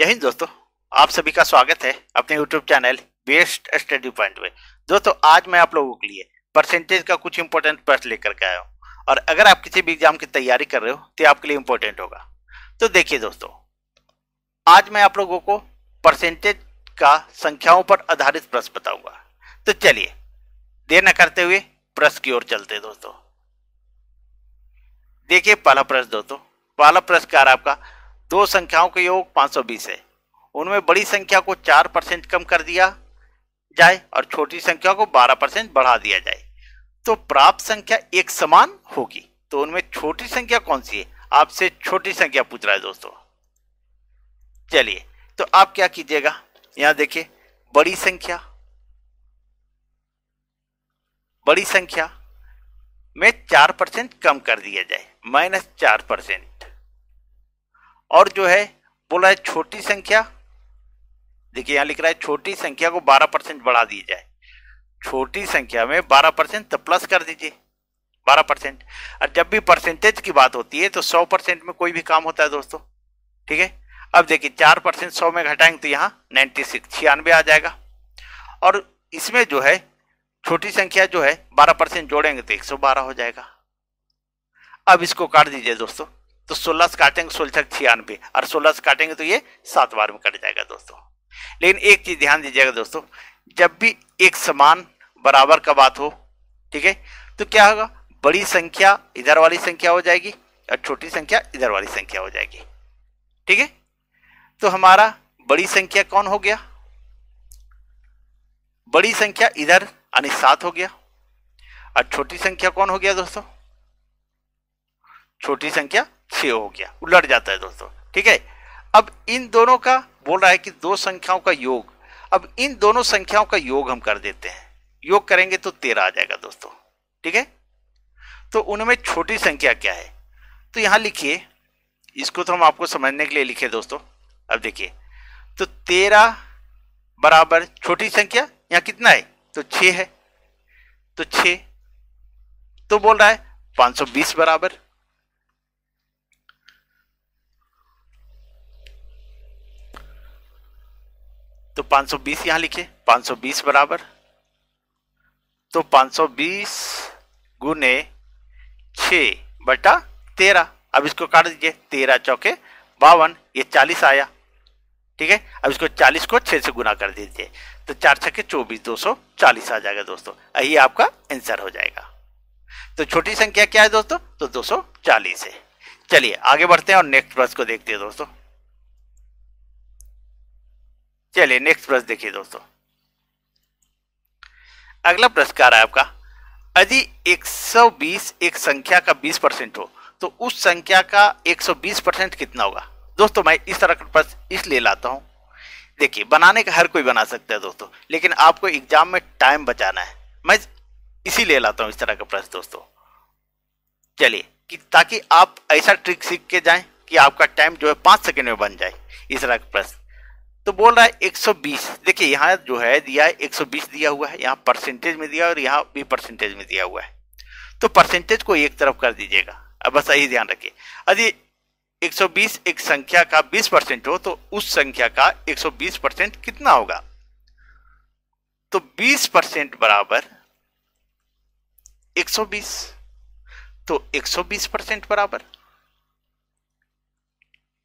जय हिंद दोस्तों आप सभी का स्वागत है अपने YouTube channel best study point में दोस्तों आज मैं आप लोगों के लिए परसेंटेज का कुछ इंपॉर्टेंट प्रश्न लेकर के आया हूँ और अगर आप किसी भी एग्जाम की तैयारी कर रहे हो तो आपके लिए इंपॉर्टेंट होगा तो देखिए दोस्तों आज मैं आप लोगों को परसेंटेज का संख्याओं पर आधारित प्रश्न बताऊंगा तो चलिए देर न करते हुए प्रश्न की ओर चलते दोस्तों देखिए पहला प्रश्न दोस्तों पहला प्रश्न का आपका दो संख्याओं के योग 520 है उनमें बड़ी संख्या को चार परसेंट कम कर दिया जाए और छोटी संख्या को बारह परसेंट बढ़ा दिया जाए तो प्राप्त संख्या एक समान होगी तो उनमें छोटी संख्या कौन सी है आपसे छोटी संख्या पूछ रहा है दोस्तों चलिए तो आप क्या कीजिएगा यहां देखिए बड़ी संख्या बड़ी संख्या में चार परसेंट कम कर दिया जाए माइनस चार परसेंट और जो है बोला है छोटी संख्या देखिए यहां लिख रहा है छोटी संख्या को 12 परसेंट बढ़ा दी जाए छोटी संख्या में 12 परसेंट तो प्लस कर दीजिए 12 परसेंट और जब भी परसेंटेज की बात होती है तो 100 परसेंट में कोई भी काम होता है दोस्तों ठीक है अब देखिए चार परसेंट सौ में घटाएंगे तो यहाँ नाइन्टी सिक्स छियानवे आ जाएगा और इसमें जो है छोटी संख्या जो है बारह परसेंट जोड़ेंगे तो एक सौ बारह हो जाएगा अब इसको काट दीजिए दोस्तों तो सोलह से काटेंगे सोलह छः छियानवे और सोलह से काटेंगे तो ये सात बार में कट जाएगा दोस्तों लेकिन एक चीज़ ध्यान दीजिएगा दोस्तों जब भी एक समान बराबर का बात हो ठीक है तो क्या होगा बड़ी संख्या इधर वाली संख्या हो जाएगी और छोटी संख्या इधर वाली संख्या हो जाएगी ठीक है तो हमारा बड़ी संख्या कौन हो गया बड़ी संख्या इधर यानी सात हो गया और छोटी संख्या कौन हो गया दोस्तों छोटी संख्या छः हो गया उलट जाता है दोस्तों ठीक है अब इन दोनों का बोल रहा है कि दो संख्याओं का योग अब इन दोनों संख्याओं का योग हम कर देते हैं योग करेंगे तो तेरह आ जाएगा दोस्तों ठीक है तो उनमें छोटी संख्या क्या है तो यहां लिखिए इसको तो हम आपको समझने के लिए लिखे दोस्तों अब देखिए तो तेरह बराबर छोटी संख्या यहां कितना है तो छ है तो छ तो बोल रहा है 520 बराबर तो 520 सौ बीस यहां लिखे 520 बराबर तो 520 सौ बीस गुने छ बटा तेरह अब इसको काट दीजिए तेरह चौके बावन ये चालीस आया ठीक है अब इसको चालीस को छः से गुना कर दीजिए तो चार छके चौबीस दो सौ चालीस आ जाएगा दोस्तों यही आपका आंसर हो जाएगा तो छोटी संख्या क्या है दोस्तों तो दो सौ चालीस है चलिए आगे बढ़ते हैं और नेक्स्ट प्रश्न को देखते हैं दोस्तों चलिए नेक्स्ट प्रश्न देखिए दोस्तों अगला प्रश्न क्या रहा है आपका यदि 120 एक संख्या का 20 परसेंट हो तो उस संख्या का 120 परसेंट कितना होगा दोस्तों मैं इस तरह का प्रश्न इसलिए लाता हूं देखिए बनाने का हर कोई बना सकता है दोस्तों लेकिन आपको एग्जाम में टाइम बचाना है मैं इसीलिए लाता हूं इस तरह का प्रश्न दोस्तों चलिए कि ताकि आप ऐसा ट्रिक सीख के जाएं कि आपका टाइम जो है पांच सेकंड में बन जाए इस तरह का प्रश्न तो बोल रहा है 120 देखिए यहाँ जो है दिया है 120 दिया हुआ है यहाँ परसेंटेज में दिया और यहाँ भी परसेंटेज में दिया हुआ है तो परसेंटेज को एक तरफ कर दीजिएगा अब बस यही ध्यान रखिए यदि 120 एक संख्या का 20 परसेंट हो तो उस संख्या का 120 परसेंट कितना होगा तो 20 परसेंट बराबर 120 तो 120 परसेंट बराबर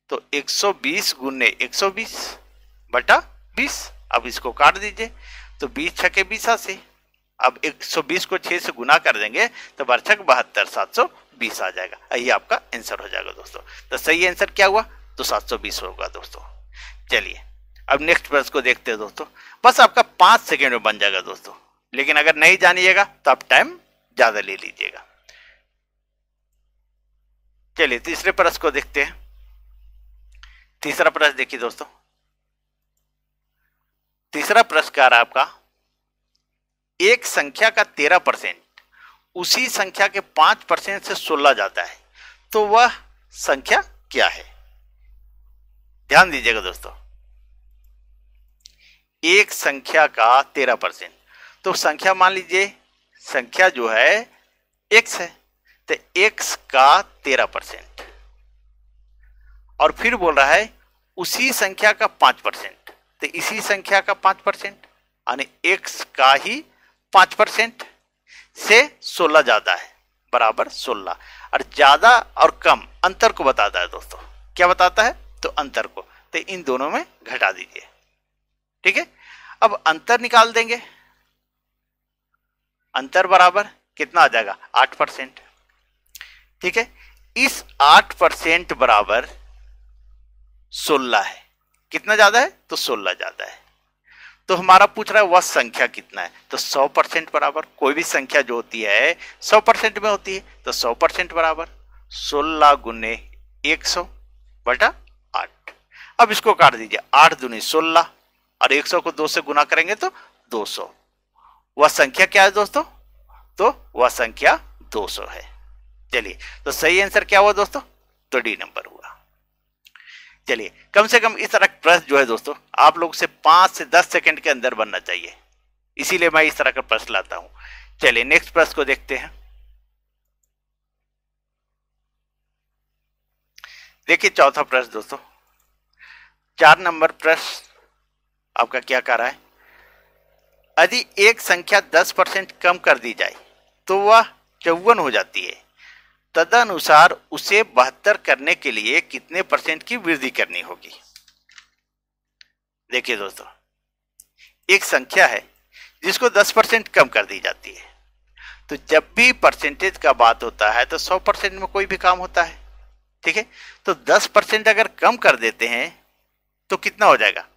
तो 120 गुने बीस बटा बीस अब इसको काट दीजिए तो बीस छके बीस से अब 120 को 6 से गुना कर देंगे तो वर्षक बहत्तर सात सौ बीस आ जाएगा यही आपका आंसर हो जाएगा दोस्तों तो सही आंसर क्या हुआ तो सात सौ बीस होगा दोस्तों चलिए अब नेक्स्ट प्रश्न को देखते हैं दोस्तों बस आपका पाँच सेकेंड में बन जाएगा दोस्तों लेकिन अगर नहीं जानिएगा तो आप टाइम ज़्यादा ले लीजिएगा चलिए तीसरे प्रश्न को देखते हैं तीसरा प्रश्न देखिए दोस्तों तीसरा पुरस्कार आपका एक संख्या का तेरह परसेंट उसी संख्या के पांच परसेंट से सोलह जाता है तो वह संख्या क्या है ध्यान दीजिएगा दोस्तों एक संख्या का तेरह परसेंट तो संख्या मान लीजिए संख्या जो है एक्स है तो एक्स का तेरह परसेंट और फिर बोल रहा है उसी संख्या का पांच परसेंट तो इसी संख्या का पांच परसेंट यानी एक्स का ही पांच परसेंट से सोलह ज़्यादा है बराबर सोलह और ज़्यादा और कम अंतर को बताता है दोस्तों क्या बताता है तो अंतर को तो इन दोनों में घटा दीजिए ठीक है अब अंतर निकाल देंगे अंतर बराबर कितना आ जाएगा आठ परसेंट ठीक है इस आठ परसेंट बराबर सोलह है कितना ज्यादा है तो सोलह ज्यादा है तो हमारा पूछ रहा है वह संख्या कितना है तो 100 परसेंट बराबर कोई भी संख्या जो होती है 100 परसेंट में होती है तो 100 परसेंट बराबर 16 गुने एक सौ बटा आठ अब इसको काट दीजिए आठ दुनी सोलह और 100 को दो से गुना करेंगे तो 200 वह संख्या क्या है दोस्तों तो वह संख्या 200 है चलिए तो सही आंसर क्या हुआ दोस्तों तो डी नंबर चलिए कम से कम इस तरह प्रश्न जो है दोस्तों आप लोग से पांच से दस सेकेंड के अंदर बनना चाहिए इसीलिए मैं इस तरह का प्रश्न लाता हूं चलिए नेक्स्ट प्रश्न को देखते हैं देखिए चौथा प्रश्न दोस्तों चार नंबर प्रश्न आपका क्या कह रहा है यदि एक संख्या दस परसेंट कम कर दी जाए तो वह चौवन हो जाती है तदनुसार उसे बहत्तर करने के लिए कितने परसेंट की वृद्धि करनी होगी देखिए दोस्तों एक संख्या है जिसको 10 परसेंट कम कर दी जाती है तो जब भी परसेंटेज का बात होता है तो 100 परसेंट में कोई भी काम होता है ठीक है तो 10 परसेंट अगर कम कर देते हैं तो कितना हो जाएगा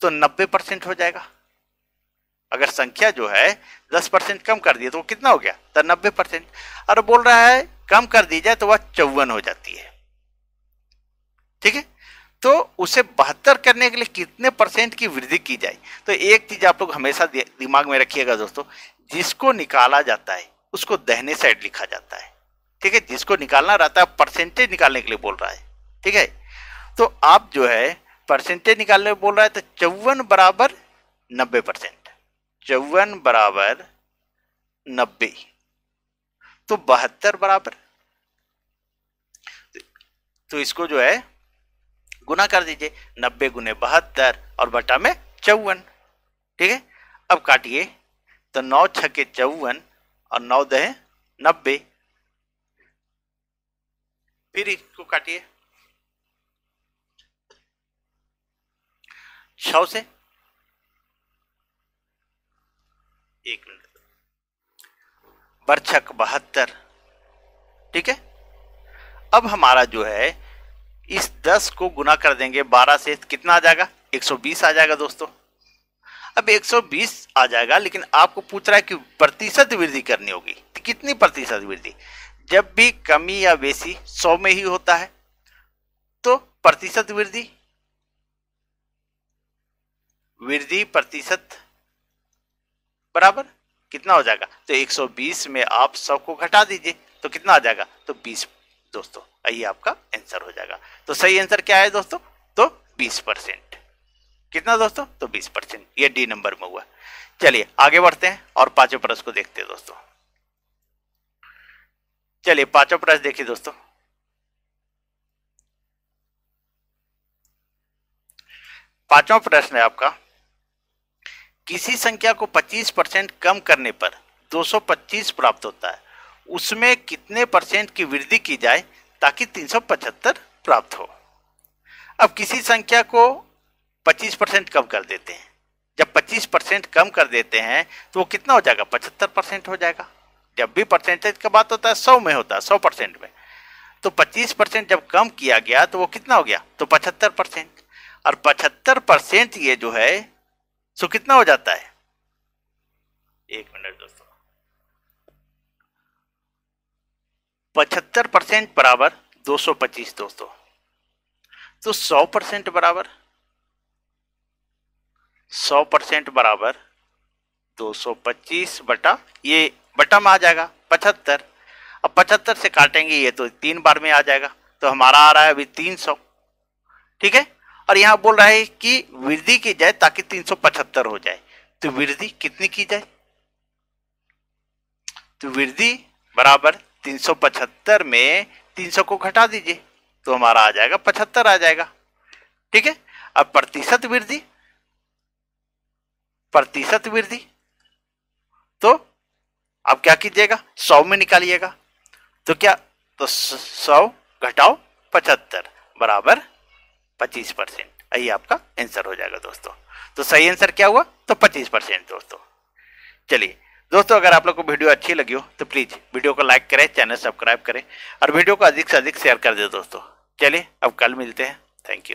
तो 90 परसेंट हो जाएगा अगर संख्या जो है दस परसेंट कम कर दिए तो वो कितना हो गया तो नब्बे परसेंट और बोल रहा है कम कर दी जाए तो वह चौवन हो जाती है ठीक है तो उसे बहत्तर करने के लिए कितने परसेंट की वृद्धि की जाए तो एक चीज आप लोग हमेशा दिमाग में रखिएगा दोस्तों जिसको निकाला जाता है उसको दहने साइड लिखा जाता है ठीक है जिसको निकालना रहता है परसेंटेज निकालने के लिए बोल रहा है ठीक है तो आप जो है परसेंटेज निकालने बोल रहा है तो चौवन बराबर नब्बे परसेंट चौवन बराबर नब्बे तो बहत्तर बराबर तो इसको जो है गुना कर दीजिए नब्बे गुने बहत्तर और बटा में चौवन ठीक है अब काटिए तो नौ छके चौवन और नौ दहे नब्बे फिर इसको काटिए छ से एक मिनट वर्षक बहत्तर ठीक है अब हमारा जो है इस 10 को गुना कर देंगे 12 से कितना आ जाएगा 120 आ जाएगा दोस्तों अब 120 आ जाएगा लेकिन आपको पूछ रहा है कि प्रतिशत वृद्धि करनी होगी तो कितनी प्रतिशत वृद्धि जब भी कमी या बेसी 100 में ही होता है तो प्रतिशत वृद्धि वृद्धि प्रतिशत बराबर कितना हो जाएगा तो 120 में आप सौ को घटा दीजिए तो कितना आ जाएगा तो 20 दोस्तों यही आपका आंसर हो जाएगा तो सही आंसर क्या है दोस्तों तो 20 परसेंट कितना दोस्तों तो 20 परसेंट ये डी नंबर में हुआ चलिए आगे बढ़ते हैं और पांचों प्रश्न को देखते हैं दोस्तों चलिए पांचों प्रश्न देखिए दोस्तों पांचवा प्रश्न है आपका किसी संख्या को 25 परसेंट कम करने पर 225 प्राप्त होता है उसमें कितने परसेंट की वृद्धि की जाए ताकि 375 प्राप्त हो अब किसी संख्या को 25 परसेंट कम कर देते हैं जब 25 परसेंट कम कर देते हैं तो वो कितना हो जाएगा 75 परसेंट हो जाएगा जब भी परसेंटेज का बात होता है सौ में होता है सौ परसेंट में तो 25 परसेंट जब कम किया गया तो वो कितना हो गया तो 75 परसेंट और 75 परसेंट ये जो है सो कितना हो जाता है एक मिनट दोस्तों पचहत्तर परसेंट बराबर दो सौ पच्चीस दोस्तों तो सौ परसेंट बराबर सौ परसेंट बराबर दो सौ पच्चीस बटा ये बटा में आ जाएगा पचहत्तर अब पचहत्तर से काटेंगे ये तो तीन बार में आ जाएगा तो हमारा आ रहा है अभी तीन सौ ठीक है और यहाँ बोल रहा है कि वृद्धि की जाए ताकि 375 हो जाए तो वृद्धि कितनी की जाए तो वृद्धि बराबर 375 में 300 को घटा दीजिए तो हमारा आ जाएगा 75 आ जाएगा ठीक है अब प्रतिशत वृद्धि प्रतिशत वृद्धि तो अब क्या कीजिएगा सौ में निकालिएगा तो क्या तो सौ घटाओ पचहत्तर बराबर पच्चीस परसेंट यही आपका आंसर हो जाएगा दोस्तों तो सही आंसर क्या हुआ तो पच्चीस परसेंट दोस्तों चलिए दोस्तों अगर आप लोग को वीडियो अच्छी लगी हो तो प्लीज़ वीडियो को लाइक करें चैनल सब्सक्राइब करें और वीडियो को अधिक से अधिक शेयर कर दे दोस्तों चलिए अब कल मिलते हैं थैंक यू